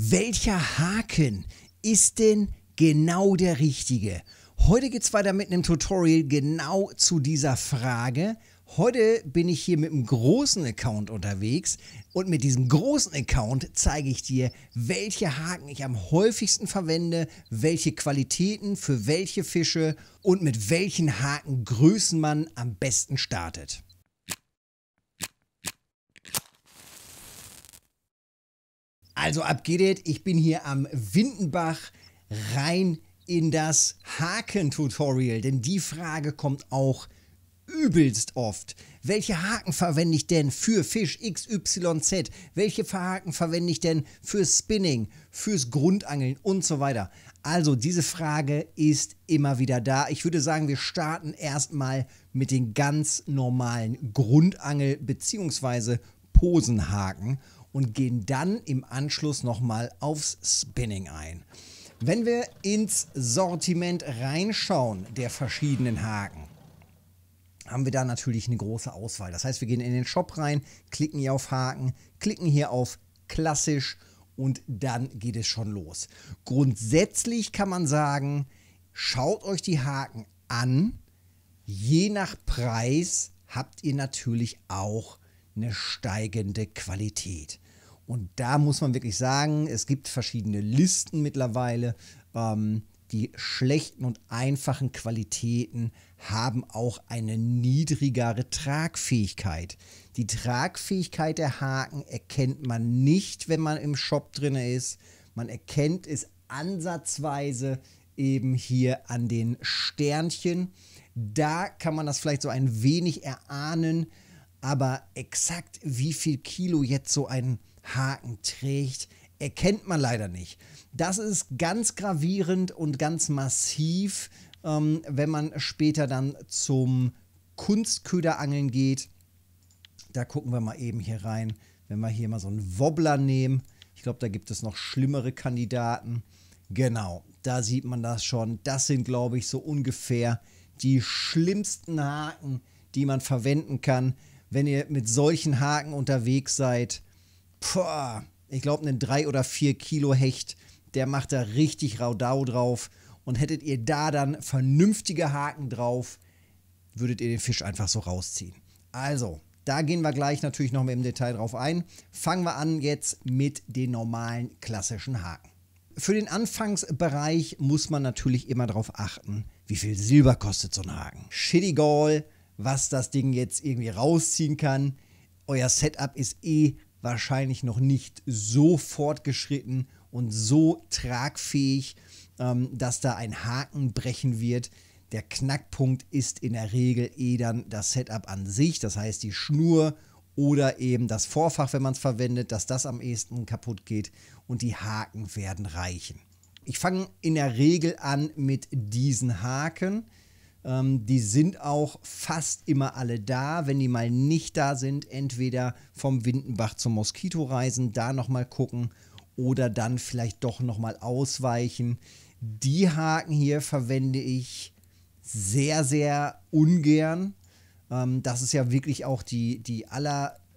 Welcher Haken ist denn genau der richtige? Heute geht es weiter mit einem Tutorial genau zu dieser Frage. Heute bin ich hier mit einem großen Account unterwegs und mit diesem großen Account zeige ich dir, welche Haken ich am häufigsten verwende, welche Qualitäten für welche Fische und mit welchen Hakengrößen man am besten startet. Also ab geht it. Ich bin hier am Windenbach rein in das Haken-Tutorial, denn die Frage kommt auch übelst oft. Welche Haken verwende ich denn für Fisch XYZ? Welche Haken verwende ich denn für Spinning, fürs Grundangeln und so weiter? Also diese Frage ist immer wieder da. Ich würde sagen, wir starten erstmal mit den ganz normalen Grundangel- bzw. Posenhaken und gehen dann im Anschluss nochmal aufs Spinning ein. Wenn wir ins Sortiment reinschauen der verschiedenen Haken, haben wir da natürlich eine große Auswahl. Das heißt, wir gehen in den Shop rein, klicken hier auf Haken, klicken hier auf klassisch und dann geht es schon los. Grundsätzlich kann man sagen, schaut euch die Haken an. Je nach Preis habt ihr natürlich auch eine steigende Qualität. Und da muss man wirklich sagen, es gibt verschiedene Listen mittlerweile. Ähm, die schlechten und einfachen Qualitäten haben auch eine niedrigere Tragfähigkeit. Die Tragfähigkeit der Haken erkennt man nicht, wenn man im Shop drin ist. Man erkennt es ansatzweise eben hier an den Sternchen. Da kann man das vielleicht so ein wenig erahnen, aber exakt wie viel Kilo jetzt so ein Haken trägt, erkennt man leider nicht. Das ist ganz gravierend und ganz massiv, ähm, wenn man später dann zum Kunstköderangeln geht. Da gucken wir mal eben hier rein. Wenn wir hier mal so einen Wobbler nehmen, ich glaube, da gibt es noch schlimmere Kandidaten. Genau, da sieht man das schon. Das sind, glaube ich, so ungefähr die schlimmsten Haken, die man verwenden kann. Wenn ihr mit solchen Haken unterwegs seid, Puh, ich glaube, einen 3 oder 4 Kilo Hecht, der macht da richtig Raudau drauf. Und hättet ihr da dann vernünftige Haken drauf, würdet ihr den Fisch einfach so rausziehen. Also, da gehen wir gleich natürlich noch nochmal im Detail drauf ein. Fangen wir an jetzt mit den normalen klassischen Haken. Für den Anfangsbereich muss man natürlich immer darauf achten, wie viel Silber kostet so ein Haken. Shitty Gall, was das Ding jetzt irgendwie rausziehen kann. Euer Setup ist eh wahrscheinlich noch nicht so fortgeschritten und so tragfähig, ähm, dass da ein Haken brechen wird. Der Knackpunkt ist in der Regel eh dann das Setup an sich, das heißt die Schnur oder eben das Vorfach, wenn man es verwendet, dass das am ehesten kaputt geht und die Haken werden reichen. Ich fange in der Regel an mit diesen Haken. Ähm, die sind auch fast immer alle da. Wenn die mal nicht da sind, entweder vom Windenbach zum Moskito reisen, da nochmal gucken oder dann vielleicht doch nochmal ausweichen. Die Haken hier verwende ich sehr, sehr ungern. Ähm, das ist ja wirklich auch die, die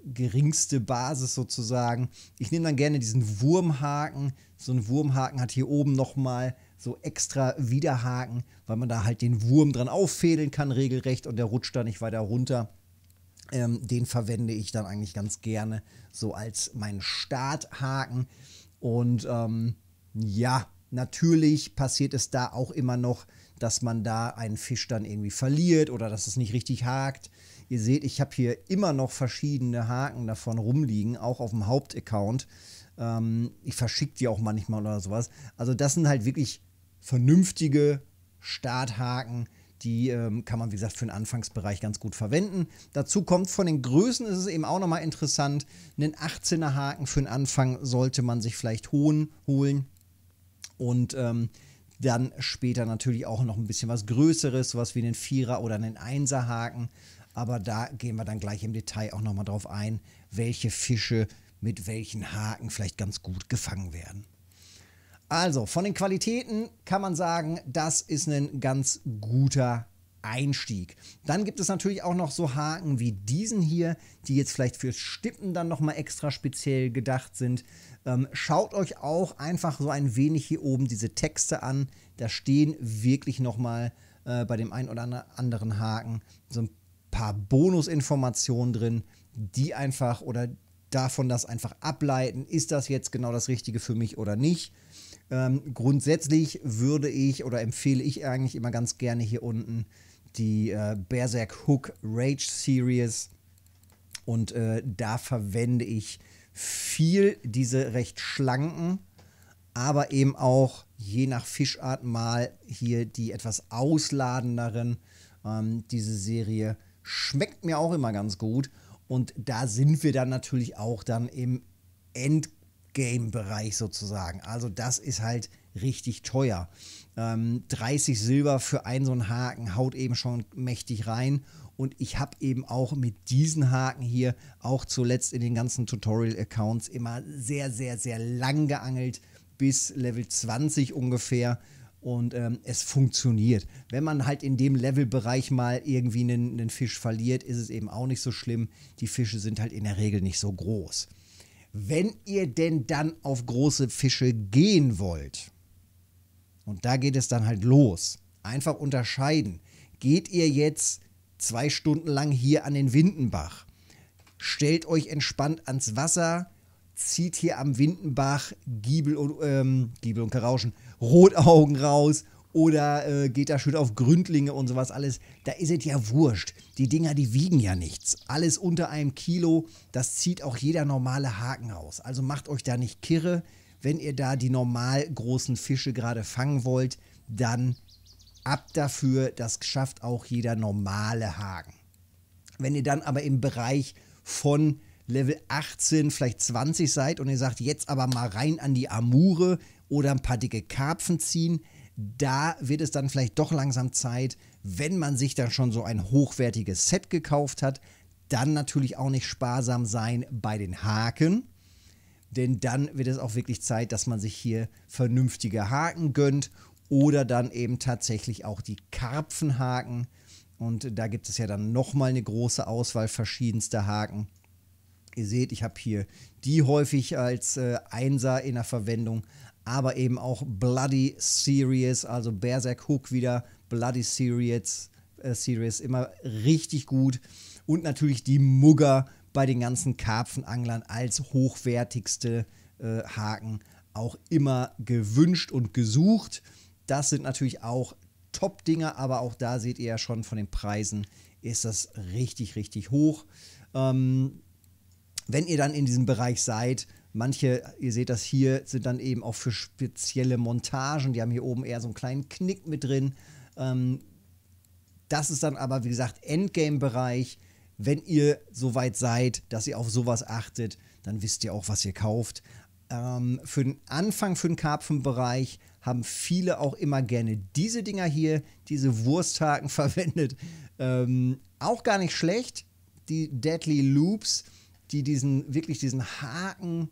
geringste Basis sozusagen. Ich nehme dann gerne diesen Wurmhaken. So ein Wurmhaken hat hier oben nochmal so extra Widerhaken, weil man da halt den Wurm dran auffädeln kann regelrecht und der rutscht da nicht weiter runter. Ähm, den verwende ich dann eigentlich ganz gerne so als meinen Starthaken. Und ähm, ja, natürlich passiert es da auch immer noch, dass man da einen Fisch dann irgendwie verliert oder dass es nicht richtig hakt. Ihr seht, ich habe hier immer noch verschiedene Haken davon rumliegen, auch auf dem Hauptaccount. Ähm, ich verschicke die auch manchmal oder sowas. Also das sind halt wirklich vernünftige Starthaken, die ähm, kann man, wie gesagt, für den Anfangsbereich ganz gut verwenden. Dazu kommt, von den Größen ist es eben auch nochmal interessant, einen 18er Haken für den Anfang sollte man sich vielleicht holen und ähm, dann später natürlich auch noch ein bisschen was Größeres, was wie einen Vierer oder einen Einser Haken. Aber da gehen wir dann gleich im Detail auch nochmal drauf ein, welche Fische mit welchen Haken vielleicht ganz gut gefangen werden. Also, von den Qualitäten kann man sagen, das ist ein ganz guter Einstieg. Dann gibt es natürlich auch noch so Haken wie diesen hier, die jetzt vielleicht fürs Stippen dann nochmal extra speziell gedacht sind. Ähm, schaut euch auch einfach so ein wenig hier oben diese Texte an. Da stehen wirklich nochmal äh, bei dem einen oder anderen Haken so ein paar Bonusinformationen drin, die einfach oder davon das einfach ableiten, ist das jetzt genau das Richtige für mich oder nicht. Ähm, grundsätzlich würde ich oder empfehle ich eigentlich immer ganz gerne hier unten die äh, Berserk Hook Rage Series. Und äh, da verwende ich viel diese recht schlanken, aber eben auch je nach Fischart mal hier die etwas ausladenderen. Ähm, diese Serie schmeckt mir auch immer ganz gut. Und da sind wir dann natürlich auch dann im Endgame Endgame-Bereich sozusagen. Also das ist halt richtig teuer. Ähm, 30 Silber für einen so einen Haken haut eben schon mächtig rein. Und ich habe eben auch mit diesen Haken hier auch zuletzt in den ganzen Tutorial-Accounts immer sehr, sehr, sehr lang geangelt, bis Level 20 ungefähr. Und ähm, es funktioniert. Wenn man halt in dem Levelbereich mal irgendwie einen, einen Fisch verliert, ist es eben auch nicht so schlimm. Die Fische sind halt in der Regel nicht so groß wenn ihr denn dann auf große Fische gehen wollt. Und da geht es dann halt los. Einfach unterscheiden. Geht ihr jetzt zwei Stunden lang hier an den Windenbach? Stellt euch entspannt ans Wasser, zieht hier am Windenbach Giebel und, ähm, Giebel und Karauschen, Rotaugen raus oder äh, geht da schön auf Gründlinge und sowas alles. Da ist es ja wurscht. Die Dinger, die wiegen ja nichts. Alles unter einem Kilo, das zieht auch jeder normale Haken raus. Also macht euch da nicht kirre. Wenn ihr da die normal großen Fische gerade fangen wollt, dann ab dafür. Das schafft auch jeder normale Haken. Wenn ihr dann aber im Bereich von Level 18, vielleicht 20 seid und ihr sagt, jetzt aber mal rein an die Amure oder ein paar dicke Karpfen ziehen, da wird es dann vielleicht doch langsam Zeit, wenn man sich dann schon so ein hochwertiges Set gekauft hat, dann natürlich auch nicht sparsam sein bei den Haken. Denn dann wird es auch wirklich Zeit, dass man sich hier vernünftige Haken gönnt oder dann eben tatsächlich auch die Karpfenhaken. Und da gibt es ja dann nochmal eine große Auswahl verschiedenster Haken. Ihr seht, ich habe hier die häufig als äh, Einser in der Verwendung, aber eben auch Bloody Series, also Berserk Hook wieder, Bloody Series, äh, Series immer richtig gut. Und natürlich die Mugger bei den ganzen Karpfenanglern als hochwertigste äh, Haken auch immer gewünscht und gesucht. Das sind natürlich auch Top-Dinger, aber auch da seht ihr ja schon von den Preisen ist das richtig, richtig hoch. Ähm, wenn ihr dann in diesem Bereich seid, Manche, ihr seht das hier, sind dann eben auch für spezielle Montagen. Die haben hier oben eher so einen kleinen Knick mit drin. Ähm, das ist dann aber, wie gesagt, Endgame-Bereich. Wenn ihr so weit seid, dass ihr auf sowas achtet, dann wisst ihr auch, was ihr kauft. Ähm, für den Anfang, für den Karpfenbereich haben viele auch immer gerne diese Dinger hier, diese Wursthaken verwendet. Ähm, auch gar nicht schlecht. Die Deadly Loops, die diesen, wirklich diesen Haken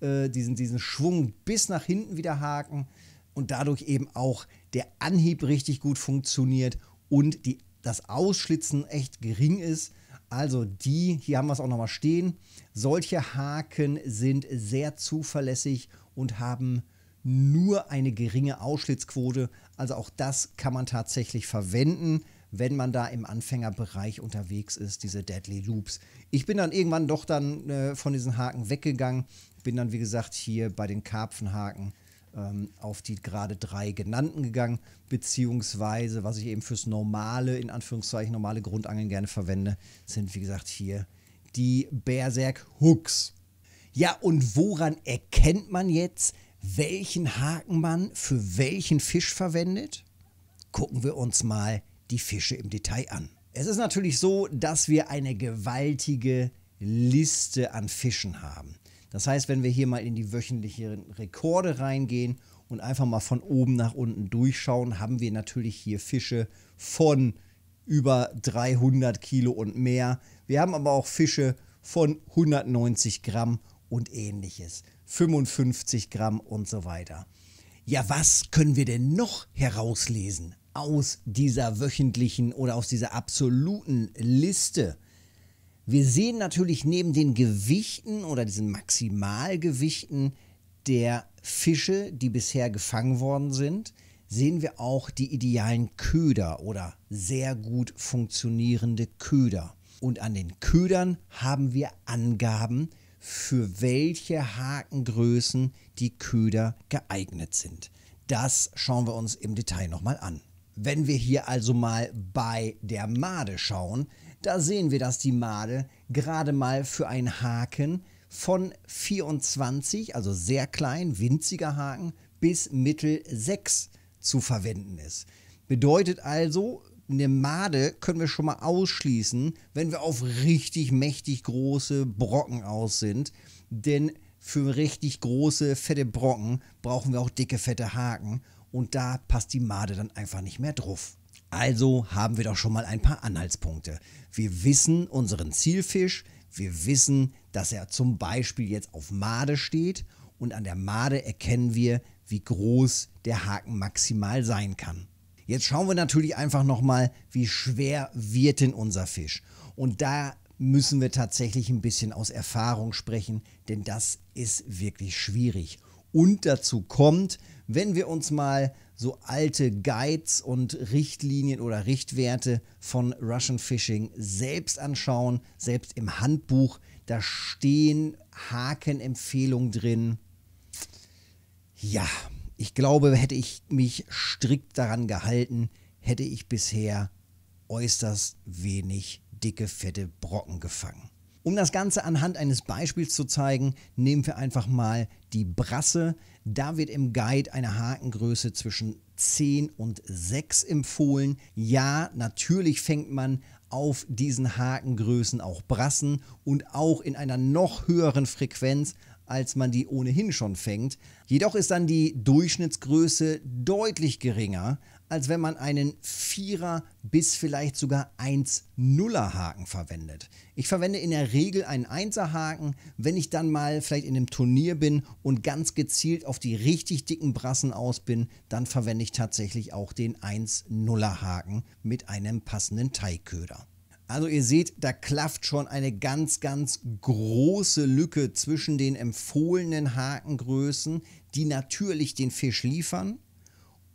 äh, diesen, diesen Schwung bis nach hinten wieder haken und dadurch eben auch der Anhieb richtig gut funktioniert und die, das Ausschlitzen echt gering ist. Also die, hier haben wir es auch nochmal stehen, solche Haken sind sehr zuverlässig und haben nur eine geringe Ausschlitzquote. Also auch das kann man tatsächlich verwenden, wenn man da im Anfängerbereich unterwegs ist, diese Deadly Loops. Ich bin dann irgendwann doch dann äh, von diesen Haken weggegangen, bin dann, wie gesagt, hier bei den Karpfenhaken ähm, auf die gerade drei genannten gegangen, beziehungsweise was ich eben fürs normale, in Anführungszeichen normale Grundangeln gerne verwende, sind, wie gesagt, hier die Berserk Hooks. Ja, und woran erkennt man jetzt, welchen Haken man für welchen Fisch verwendet? Gucken wir uns mal die Fische im Detail an. Es ist natürlich so, dass wir eine gewaltige Liste an Fischen haben. Das heißt, wenn wir hier mal in die wöchentlichen Rekorde reingehen und einfach mal von oben nach unten durchschauen, haben wir natürlich hier Fische von über 300 Kilo und mehr. Wir haben aber auch Fische von 190 Gramm und ähnliches, 55 Gramm und so weiter. Ja, was können wir denn noch herauslesen aus dieser wöchentlichen oder aus dieser absoluten Liste? Wir sehen natürlich neben den Gewichten oder diesen Maximalgewichten der Fische, die bisher gefangen worden sind, sehen wir auch die idealen Köder oder sehr gut funktionierende Köder. Und an den Ködern haben wir Angaben, für welche Hakengrößen die Köder geeignet sind. Das schauen wir uns im Detail nochmal an. Wenn wir hier also mal bei der Made schauen, da sehen wir, dass die Made gerade mal für einen Haken von 24, also sehr klein, winziger Haken, bis Mittel 6 zu verwenden ist. Bedeutet also, eine Made können wir schon mal ausschließen, wenn wir auf richtig mächtig große Brocken aus sind. Denn für richtig große, fette Brocken brauchen wir auch dicke, fette Haken. Und da passt die Made dann einfach nicht mehr drauf. Also haben wir doch schon mal ein paar Anhaltspunkte. Wir wissen unseren Zielfisch, wir wissen, dass er zum Beispiel jetzt auf Made steht und an der Made erkennen wir, wie groß der Haken maximal sein kann. Jetzt schauen wir natürlich einfach nochmal, wie schwer wird denn unser Fisch. Und da müssen wir tatsächlich ein bisschen aus Erfahrung sprechen, denn das ist wirklich schwierig. Und dazu kommt, wenn wir uns mal so alte Guides und Richtlinien oder Richtwerte von Russian Phishing selbst anschauen. Selbst im Handbuch, da stehen Hakenempfehlungen drin. Ja, ich glaube, hätte ich mich strikt daran gehalten, hätte ich bisher äußerst wenig dicke, fette Brocken gefangen. Um das Ganze anhand eines Beispiels zu zeigen, nehmen wir einfach mal die Brasse. Da wird im Guide eine Hakengröße zwischen 10 und 6 empfohlen. Ja, natürlich fängt man auf diesen Hakengrößen auch Brassen und auch in einer noch höheren Frequenz, als man die ohnehin schon fängt. Jedoch ist dann die Durchschnittsgröße deutlich geringer, als wenn man einen 4er bis vielleicht sogar 1-0er Haken verwendet. Ich verwende in der Regel einen 1er Haken, wenn ich dann mal vielleicht in einem Turnier bin und ganz gezielt auf die richtig dicken Brassen aus bin, dann verwende ich tatsächlich auch den 1-0er Haken mit einem passenden Teigköder. Also ihr seht, da klafft schon eine ganz, ganz große Lücke zwischen den empfohlenen Hakengrößen, die natürlich den Fisch liefern,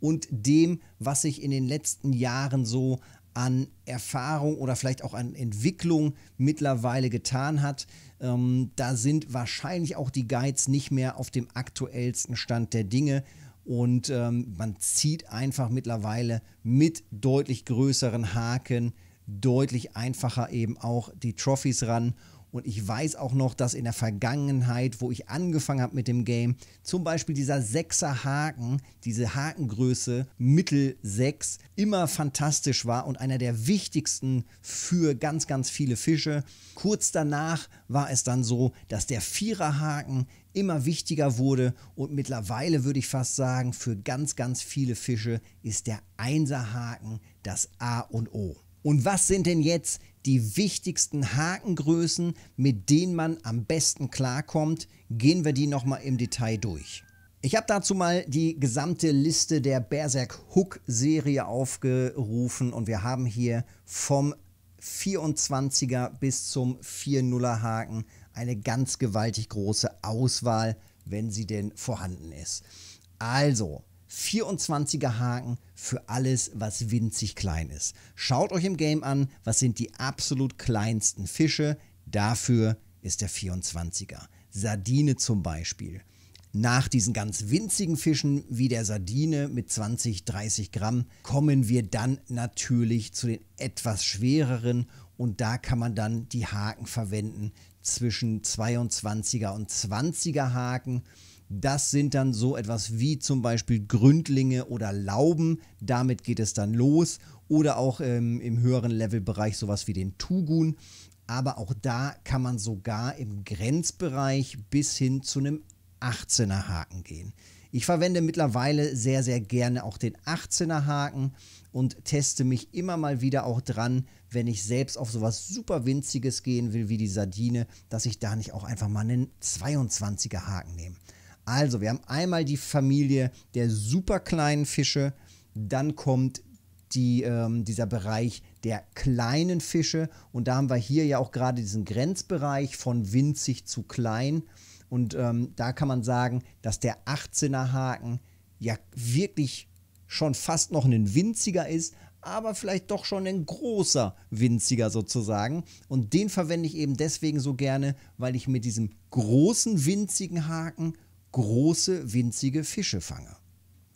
und dem, was sich in den letzten Jahren so an Erfahrung oder vielleicht auch an Entwicklung mittlerweile getan hat. Ähm, da sind wahrscheinlich auch die Guides nicht mehr auf dem aktuellsten Stand der Dinge. Und ähm, man zieht einfach mittlerweile mit deutlich größeren Haken deutlich einfacher eben auch die Trophies ran. Und ich weiß auch noch, dass in der Vergangenheit, wo ich angefangen habe mit dem Game, zum Beispiel dieser 6er Haken, diese Hakengröße Mittel 6, immer fantastisch war und einer der wichtigsten für ganz, ganz viele Fische. Kurz danach war es dann so, dass der 4er Haken immer wichtiger wurde und mittlerweile würde ich fast sagen, für ganz, ganz viele Fische ist der 1er Haken das A und O. Und was sind denn jetzt die wichtigsten Hakengrößen, mit denen man am besten klarkommt? Gehen wir die nochmal im Detail durch. Ich habe dazu mal die gesamte Liste der Berserk Hook Serie aufgerufen und wir haben hier vom 24er bis zum 40er Haken eine ganz gewaltig große Auswahl, wenn sie denn vorhanden ist. Also, 24er Haken für alles, was winzig klein ist. Schaut euch im Game an, was sind die absolut kleinsten Fische. Dafür ist der 24er. Sardine zum Beispiel. Nach diesen ganz winzigen Fischen wie der Sardine mit 20, 30 Gramm kommen wir dann natürlich zu den etwas schwereren und da kann man dann die Haken verwenden zwischen 22er und 20er Haken das sind dann so etwas wie zum Beispiel Gründlinge oder Lauben. Damit geht es dann los. Oder auch ähm, im höheren Levelbereich sowas wie den Tugun. Aber auch da kann man sogar im Grenzbereich bis hin zu einem 18er Haken gehen. Ich verwende mittlerweile sehr, sehr gerne auch den 18er Haken und teste mich immer mal wieder auch dran, wenn ich selbst auf sowas super winziges gehen will wie die Sardine, dass ich da nicht auch einfach mal einen 22er Haken nehme. Also, wir haben einmal die Familie der super kleinen Fische, dann kommt die, ähm, dieser Bereich der kleinen Fische und da haben wir hier ja auch gerade diesen Grenzbereich von winzig zu klein und ähm, da kann man sagen, dass der 18er Haken ja wirklich schon fast noch ein winziger ist, aber vielleicht doch schon ein großer winziger sozusagen. Und den verwende ich eben deswegen so gerne, weil ich mit diesem großen winzigen Haken große, winzige Fische fange.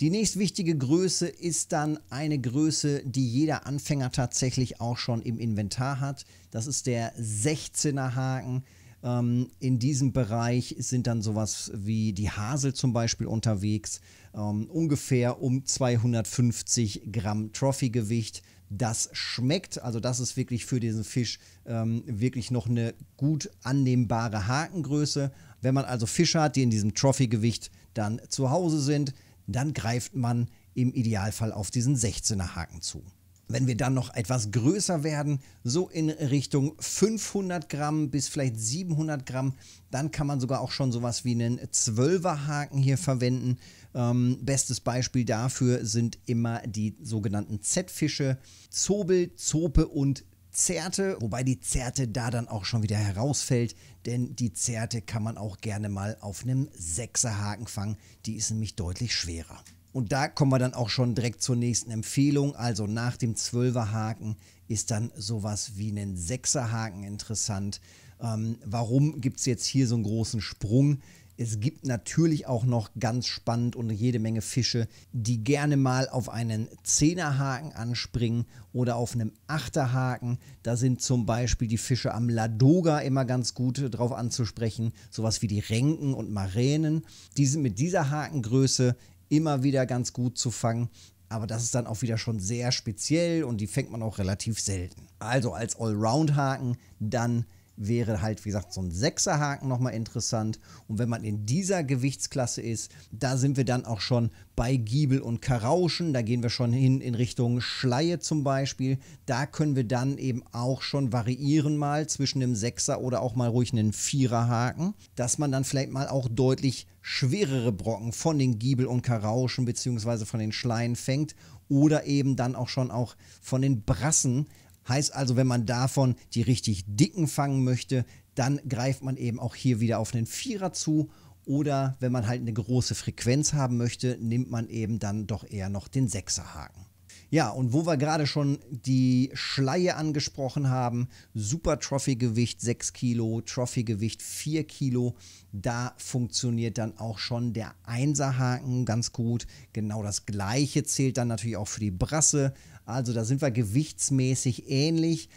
Die nächstwichtige Größe ist dann eine Größe, die jeder Anfänger tatsächlich auch schon im Inventar hat. Das ist der 16er Haken. Ähm, in diesem Bereich sind dann sowas wie die Hasel zum Beispiel unterwegs. Ähm, ungefähr um 250 Gramm Trophy-Gewicht. Das schmeckt, also das ist wirklich für diesen Fisch ähm, wirklich noch eine gut annehmbare Hakengröße. Wenn man also Fische hat, die in diesem Trophy-Gewicht dann zu Hause sind, dann greift man im Idealfall auf diesen 16er Haken zu. Wenn wir dann noch etwas größer werden, so in Richtung 500 Gramm bis vielleicht 700 Gramm, dann kann man sogar auch schon sowas wie einen 12er Haken hier verwenden. Ähm, bestes Beispiel dafür sind immer die sogenannten Z-Fische, Zobel, Zope und Zerte, wobei die Zerte da dann auch schon wieder herausfällt, denn die Zerte kann man auch gerne mal auf einem Sechserhaken fangen, die ist nämlich deutlich schwerer. Und da kommen wir dann auch schon direkt zur nächsten Empfehlung, also nach dem Zwölferhaken ist dann sowas wie einen Sechserhaken interessant. Ähm, warum gibt es jetzt hier so einen großen Sprung? Es gibt natürlich auch noch ganz spannend und jede Menge Fische, die gerne mal auf einen Zehnerhaken anspringen oder auf einem Achterhaken. Da sind zum Beispiel die Fische am Ladoga immer ganz gut drauf anzusprechen. Sowas wie die Renken und Maränen. Die sind mit dieser Hakengröße immer wieder ganz gut zu fangen. Aber das ist dann auch wieder schon sehr speziell und die fängt man auch relativ selten. Also als Allround-Haken dann wäre halt, wie gesagt, so ein Sechserhaken nochmal interessant. Und wenn man in dieser Gewichtsklasse ist, da sind wir dann auch schon bei Giebel und Karauschen. Da gehen wir schon hin in Richtung Schleie zum Beispiel. Da können wir dann eben auch schon variieren mal zwischen dem Sechser oder auch mal ruhig einen Viererhaken, dass man dann vielleicht mal auch deutlich schwerere Brocken von den Giebel und Karauschen bzw. von den Schleien fängt oder eben dann auch schon auch von den Brassen, Heißt also, wenn man davon die richtig dicken fangen möchte, dann greift man eben auch hier wieder auf einen Vierer zu. Oder wenn man halt eine große Frequenz haben möchte, nimmt man eben dann doch eher noch den Sechserhaken. Ja, und wo wir gerade schon die Schleie angesprochen haben, Super Trophy-Gewicht 6 Kilo, Trophy-Gewicht 4 Kilo, da funktioniert dann auch schon der Einserhaken ganz gut. Genau das gleiche zählt dann natürlich auch für die Brasse. Also da sind wir gewichtsmäßig ähnlich.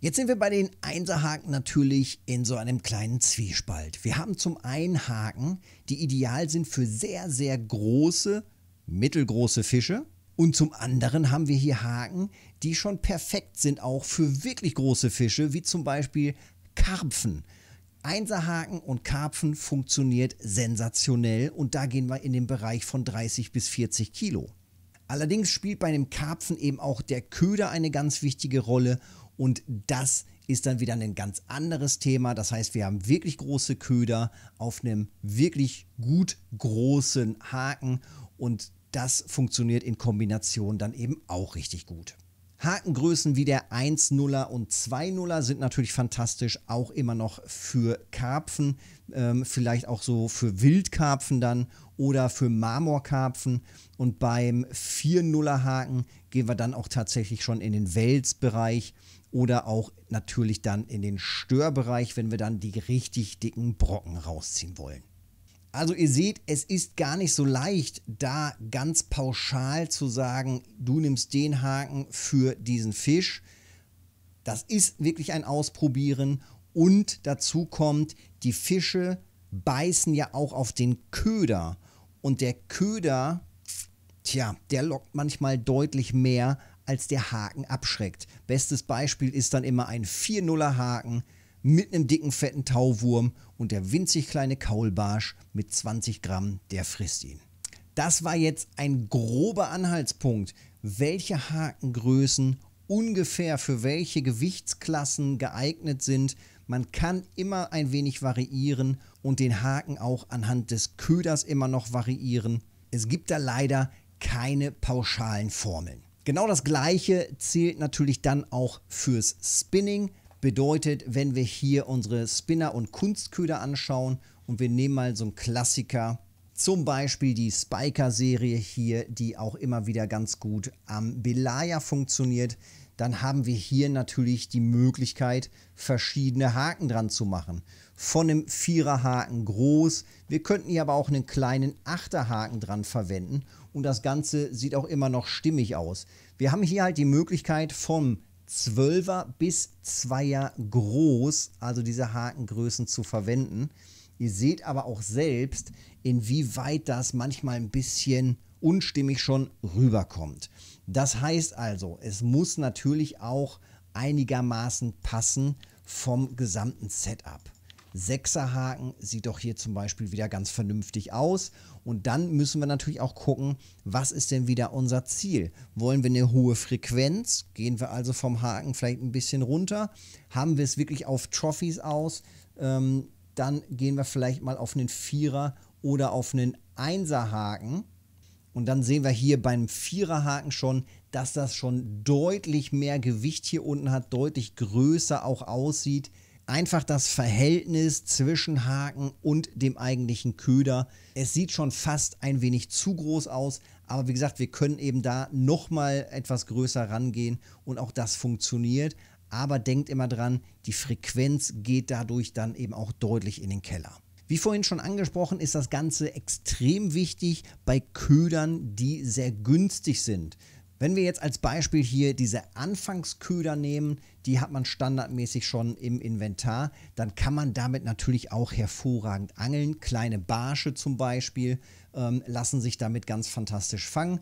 Jetzt sind wir bei den Einserhaken natürlich in so einem kleinen Zwiespalt. Wir haben zum einen Haken, die ideal sind für sehr, sehr große, mittelgroße Fische. Und zum anderen haben wir hier Haken, die schon perfekt sind auch für wirklich große Fische, wie zum Beispiel Karpfen. Einserhaken und Karpfen funktioniert sensationell und da gehen wir in den Bereich von 30 bis 40 Kilo. Allerdings spielt bei einem Karpfen eben auch der Köder eine ganz wichtige Rolle und das ist dann wieder ein ganz anderes Thema. Das heißt, wir haben wirklich große Köder auf einem wirklich gut großen Haken und das funktioniert in Kombination dann eben auch richtig gut. Hakengrößen wie der 1,0er und 2,0er sind natürlich fantastisch, auch immer noch für Karpfen, ähm, vielleicht auch so für Wildkarpfen dann oder für Marmorkarpfen. Und beim 4,0er Haken gehen wir dann auch tatsächlich schon in den Welsbereich oder auch natürlich dann in den Störbereich, wenn wir dann die richtig dicken Brocken rausziehen wollen. Also ihr seht, es ist gar nicht so leicht, da ganz pauschal zu sagen, du nimmst den Haken für diesen Fisch. Das ist wirklich ein Ausprobieren. Und dazu kommt, die Fische beißen ja auch auf den Köder. Und der Köder, tja, der lockt manchmal deutlich mehr, als der Haken abschreckt. Bestes Beispiel ist dann immer ein 4-0er Haken mit einem dicken, fetten Tauwurm und der winzig kleine Kaulbarsch mit 20 Gramm, der frisst ihn. Das war jetzt ein grober Anhaltspunkt, welche Hakengrößen ungefähr für welche Gewichtsklassen geeignet sind. Man kann immer ein wenig variieren und den Haken auch anhand des Köders immer noch variieren. Es gibt da leider keine pauschalen Formeln. Genau das gleiche zählt natürlich dann auch fürs Spinning. Bedeutet, wenn wir hier unsere Spinner und Kunstköder anschauen und wir nehmen mal so einen Klassiker, zum Beispiel die Spiker-Serie hier, die auch immer wieder ganz gut am Belaya funktioniert, dann haben wir hier natürlich die Möglichkeit, verschiedene Haken dran zu machen. Von einem Viererhaken groß. Wir könnten hier aber auch einen kleinen Achterhaken dran verwenden. Und das Ganze sieht auch immer noch stimmig aus. Wir haben hier halt die Möglichkeit vom 12er bis 2er groß, also diese Hakengrößen zu verwenden. Ihr seht aber auch selbst, inwieweit das manchmal ein bisschen unstimmig schon rüberkommt. Das heißt also, es muss natürlich auch einigermaßen passen vom gesamten Setup. Sechserhaken sieht doch hier zum Beispiel wieder ganz vernünftig aus. Und dann müssen wir natürlich auch gucken, was ist denn wieder unser Ziel? Wollen wir eine hohe Frequenz? Gehen wir also vom Haken vielleicht ein bisschen runter? Haben wir es wirklich auf Trophies aus? Ähm, dann gehen wir vielleicht mal auf einen Vierer oder auf einen Einserhaken. Und dann sehen wir hier beim Viererhaken schon, dass das schon deutlich mehr Gewicht hier unten hat, deutlich größer auch aussieht einfach das Verhältnis zwischen Haken und dem eigentlichen Köder. Es sieht schon fast ein wenig zu groß aus, aber wie gesagt, wir können eben da nochmal etwas größer rangehen und auch das funktioniert. Aber denkt immer dran, die Frequenz geht dadurch dann eben auch deutlich in den Keller. Wie vorhin schon angesprochen, ist das Ganze extrem wichtig bei Ködern, die sehr günstig sind. Wenn wir jetzt als Beispiel hier diese Anfangsköder nehmen, die hat man standardmäßig schon im Inventar, dann kann man damit natürlich auch hervorragend angeln. Kleine Barsche zum Beispiel ähm, lassen sich damit ganz fantastisch fangen.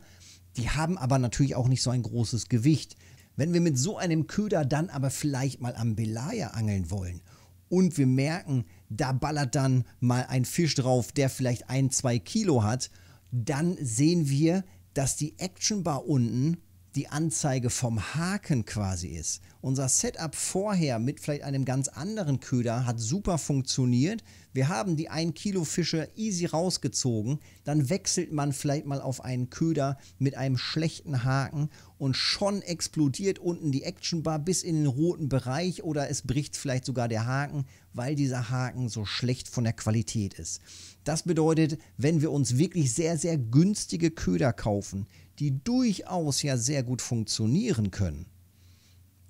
Die haben aber natürlich auch nicht so ein großes Gewicht. Wenn wir mit so einem Köder dann aber vielleicht mal am Belaya angeln wollen und wir merken, da ballert dann mal ein Fisch drauf, der vielleicht ein, zwei Kilo hat, dann sehen wir, dass die Actionbar unten die Anzeige vom Haken quasi ist. Unser Setup vorher mit vielleicht einem ganz anderen Köder hat super funktioniert wir haben die 1 Kilo Fische easy rausgezogen, dann wechselt man vielleicht mal auf einen Köder mit einem schlechten Haken und schon explodiert unten die Actionbar bis in den roten Bereich oder es bricht vielleicht sogar der Haken, weil dieser Haken so schlecht von der Qualität ist. Das bedeutet, wenn wir uns wirklich sehr, sehr günstige Köder kaufen, die durchaus ja sehr gut funktionieren können,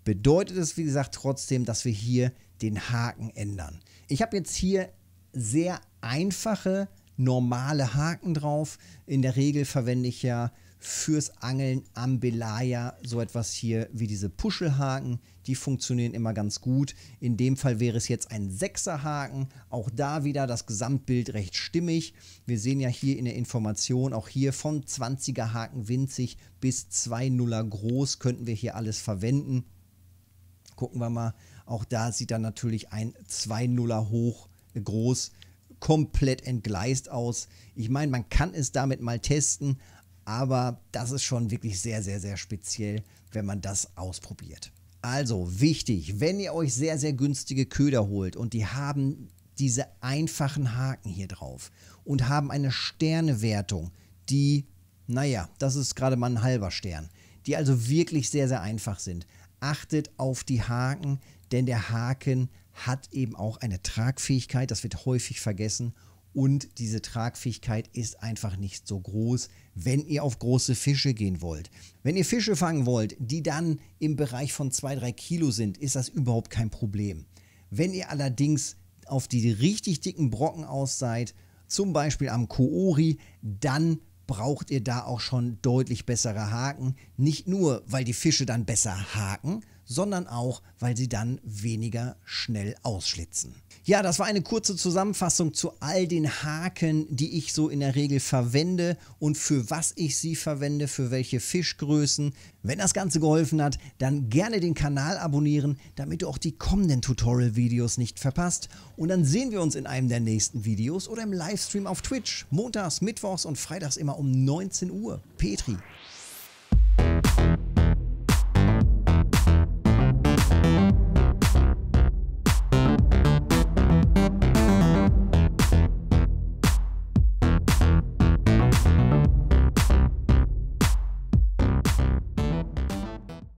bedeutet es, wie gesagt, trotzdem, dass wir hier den Haken ändern. Ich habe jetzt hier sehr einfache, normale Haken drauf. In der Regel verwende ich ja fürs Angeln am Belaya so etwas hier wie diese Puschelhaken. Die funktionieren immer ganz gut. In dem Fall wäre es jetzt ein Sechserhaken. Auch da wieder das Gesamtbild recht stimmig. Wir sehen ja hier in der Information auch hier von 20er Haken winzig bis 2 er groß könnten wir hier alles verwenden. Gucken wir mal. Auch da sieht dann natürlich ein 2 er hoch aus groß komplett entgleist aus. Ich meine, man kann es damit mal testen, aber das ist schon wirklich sehr, sehr, sehr speziell, wenn man das ausprobiert. Also wichtig, wenn ihr euch sehr, sehr günstige Köder holt und die haben diese einfachen Haken hier drauf und haben eine Sternewertung, die, naja, das ist gerade mal ein halber Stern, die also wirklich sehr, sehr einfach sind. Achtet auf die Haken, denn der Haken hat eben auch eine Tragfähigkeit, das wird häufig vergessen. Und diese Tragfähigkeit ist einfach nicht so groß, wenn ihr auf große Fische gehen wollt. Wenn ihr Fische fangen wollt, die dann im Bereich von 2-3 Kilo sind, ist das überhaupt kein Problem. Wenn ihr allerdings auf die richtig dicken Brocken aus seid, zum Beispiel am Koori, dann braucht ihr da auch schon deutlich bessere Haken. Nicht nur, weil die Fische dann besser haken, sondern auch, weil sie dann weniger schnell ausschlitzen. Ja, das war eine kurze Zusammenfassung zu all den Haken, die ich so in der Regel verwende und für was ich sie verwende, für welche Fischgrößen. Wenn das Ganze geholfen hat, dann gerne den Kanal abonnieren, damit du auch die kommenden Tutorial-Videos nicht verpasst. Und dann sehen wir uns in einem der nächsten Videos oder im Livestream auf Twitch. Montags, Mittwochs und Freitags immer um 19 Uhr. Petri.